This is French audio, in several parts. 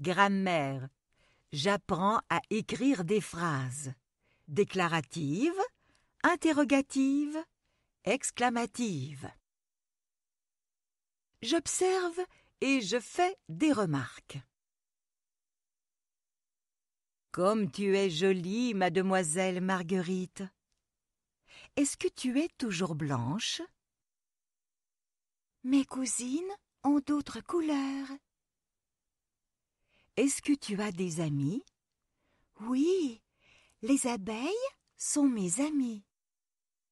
Grammaire. J'apprends à écrire des phrases. déclaratives, interrogative, exclamative. J'observe et je fais des remarques. Comme tu es jolie, mademoiselle Marguerite. Est-ce que tu es toujours blanche Mes cousines ont d'autres couleurs. Est-ce que tu as des amis Oui, les abeilles sont mes amies.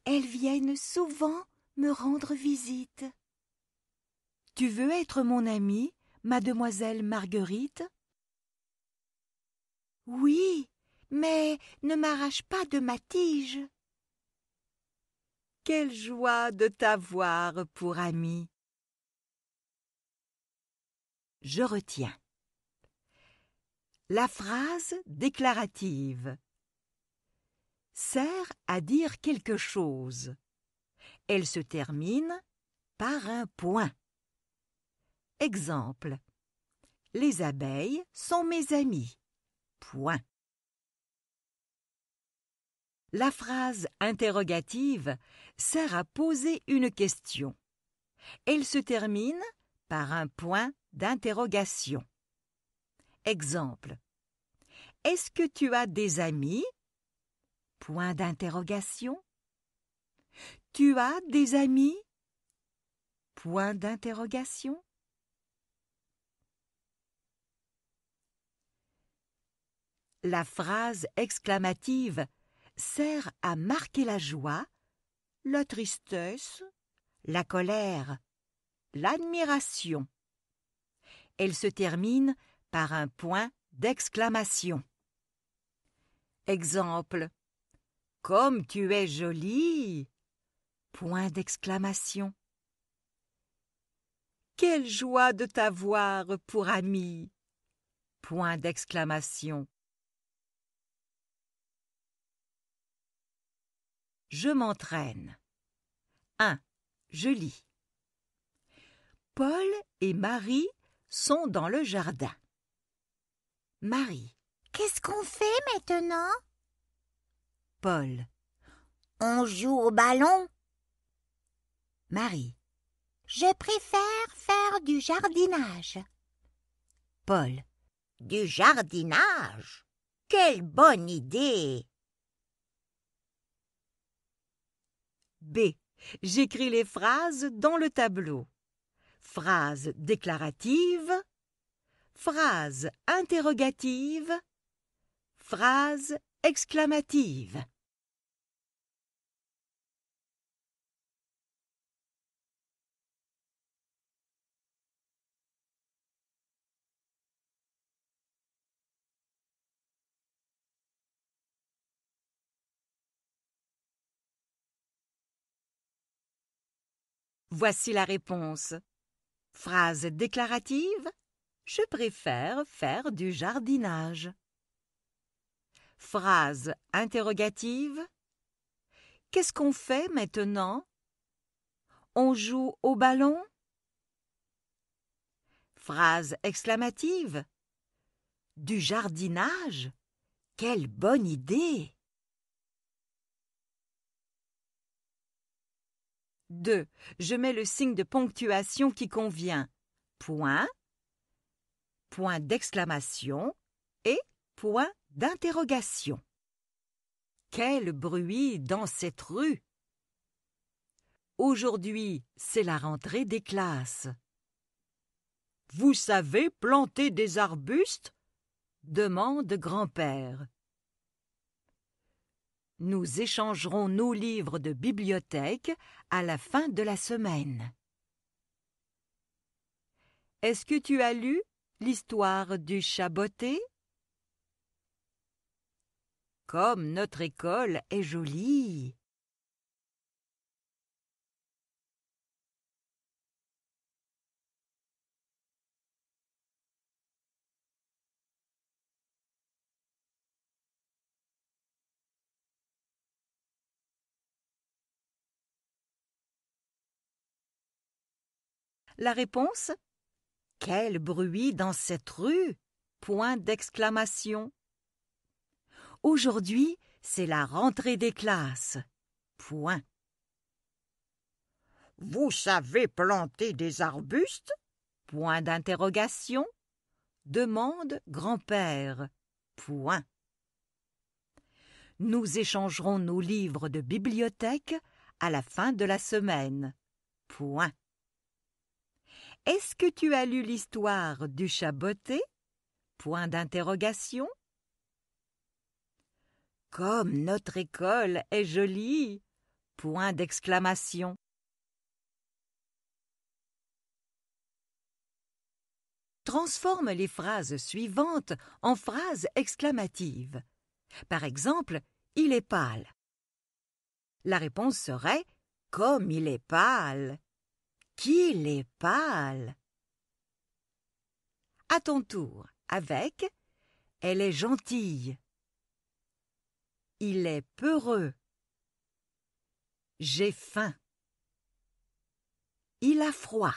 Elles viennent souvent me rendre visite. Tu veux être mon amie, mademoiselle Marguerite Oui, mais ne m'arrache pas de ma tige. Quelle joie de t'avoir pour amie. Je retiens. La phrase déclarative sert à dire quelque chose. Elle se termine par un point. Exemple. Les abeilles sont mes amis. Point. La phrase interrogative sert à poser une question. Elle se termine par un point d'interrogation. Exemple. Est-ce que tu as des amis Point d'interrogation. Tu as des amis Point d'interrogation. La phrase exclamative sert à marquer la joie, la tristesse, la colère, l'admiration. Elle se termine par un point d'exclamation. Exemple Comme tu es jolie Point d'exclamation. Quelle joie de t'avoir pour amie Point d'exclamation. Je m'entraîne. 1. Je lis. Paul et Marie sont dans le jardin. Marie. Qu'est-ce qu'on fait maintenant Paul. On joue au ballon Marie. Je préfère faire du jardinage. Paul. Du jardinage Quelle bonne idée B. J'écris les phrases dans le tableau. Phrases déclaratives Phrase interrogative. Phrase exclamative. Voici la réponse. Phrase déclarative, je préfère faire du jardinage. Phrase interrogative. Qu'est-ce qu'on fait maintenant On joue au ballon Phrase exclamative. Du jardinage Quelle bonne idée 2. Je mets le signe de ponctuation qui convient. Point, point d'exclamation et point d'interrogation. Quel bruit dans cette rue Aujourd'hui, c'est la rentrée des classes. Vous savez planter des arbustes demande grand-père. Nous échangerons nos livres de bibliothèque à la fin de la semaine. Est-ce que tu as lu L'histoire du chaboté Comme notre école est jolie La réponse quel bruit dans cette rue Point d'exclamation. Aujourd'hui, c'est la rentrée des classes. Point. Vous savez planter des arbustes Point d'interrogation. Demande grand-père. Point. Nous échangerons nos livres de bibliothèque à la fin de la semaine. Point. Est-ce que tu as lu l'histoire du chat Point d'interrogation. Comme notre école est jolie Point d'exclamation. Transforme les phrases suivantes en phrases exclamatives. Par exemple, il est pâle. La réponse serait Comme il est pâle qu'il est pâle. À ton tour, avec Elle est gentille. Il est peureux. J'ai faim. Il a froid.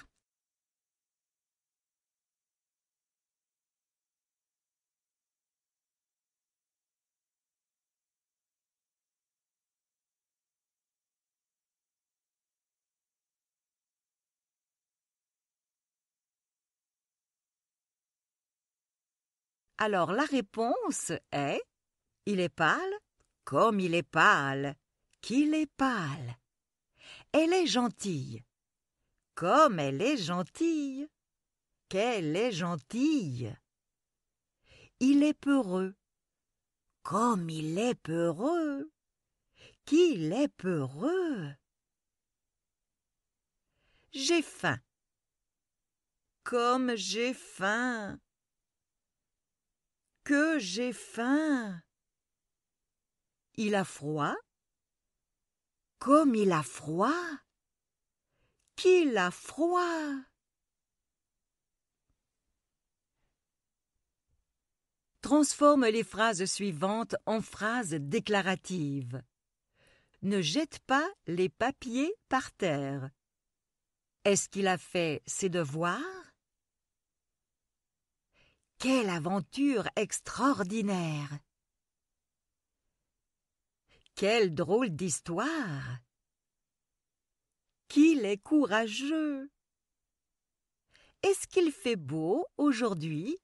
Alors la réponse est Il est pâle comme il est pâle, qu'il est pâle. Elle est gentille comme elle est gentille, qu'elle est gentille. Il est peureux comme il est peureux, qu'il est peureux. J'ai faim comme j'ai faim que j'ai faim. Il a froid. Comme il a froid. Qu'il a froid. Transforme les phrases suivantes en phrases déclaratives. Ne jette pas les papiers par terre. Est-ce qu'il a fait ses devoirs quelle aventure extraordinaire Quelle drôle d'histoire Qu'il est courageux Est-ce qu'il fait beau aujourd'hui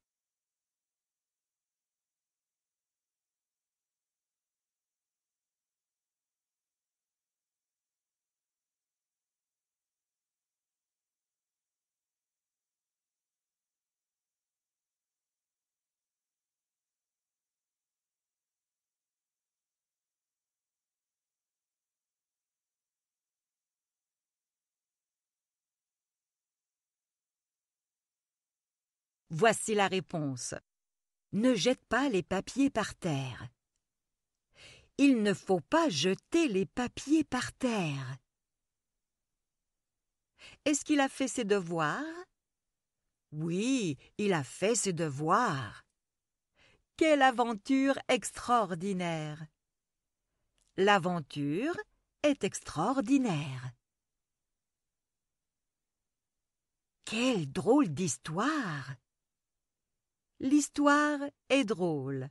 Voici la réponse. Ne jette pas les papiers par terre. Il ne faut pas jeter les papiers par terre. Est-ce qu'il a fait ses devoirs Oui, il a fait ses devoirs. Quelle aventure extraordinaire L'aventure est extraordinaire. Quelle drôle d'histoire L'histoire est drôle.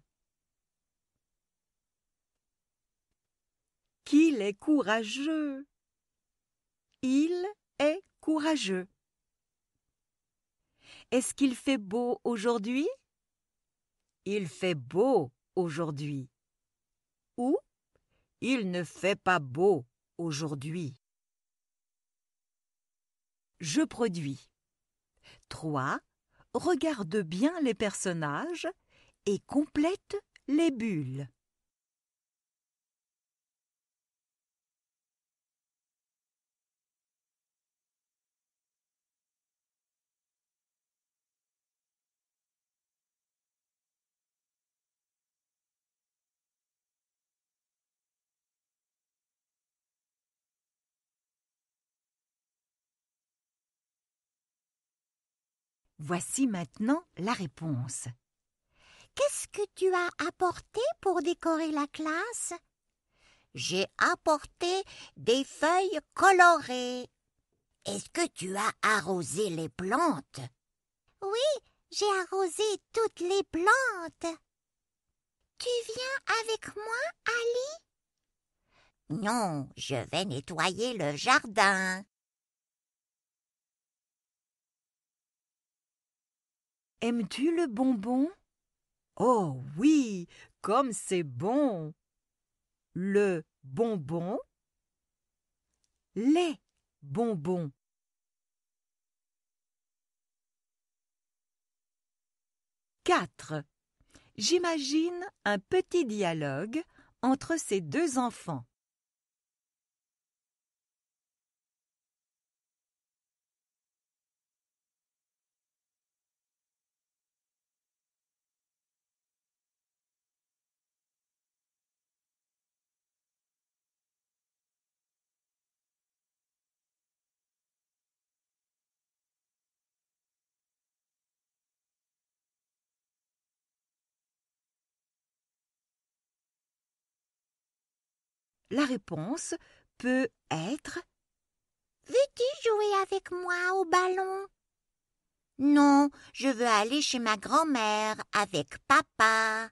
Qu'il est courageux. Il est courageux. Est-ce qu'il fait beau aujourd'hui Il fait beau aujourd'hui. Ou Il ne fait pas beau aujourd'hui. Je produis. trois regarde bien les personnages et complète les bulles. Voici maintenant la réponse. Qu'est-ce que tu as apporté pour décorer la classe J'ai apporté des feuilles colorées. Est-ce que tu as arrosé les plantes Oui, j'ai arrosé toutes les plantes. Tu viens avec moi, Ali Non, je vais nettoyer le jardin. Aimes-tu le bonbon Oh oui, comme c'est bon. Le bonbon Les bonbons. 4. J'imagine un petit dialogue entre ces deux enfants. La réponse peut être Veux-tu jouer avec moi au ballon Non, je veux aller chez ma grand-mère avec papa.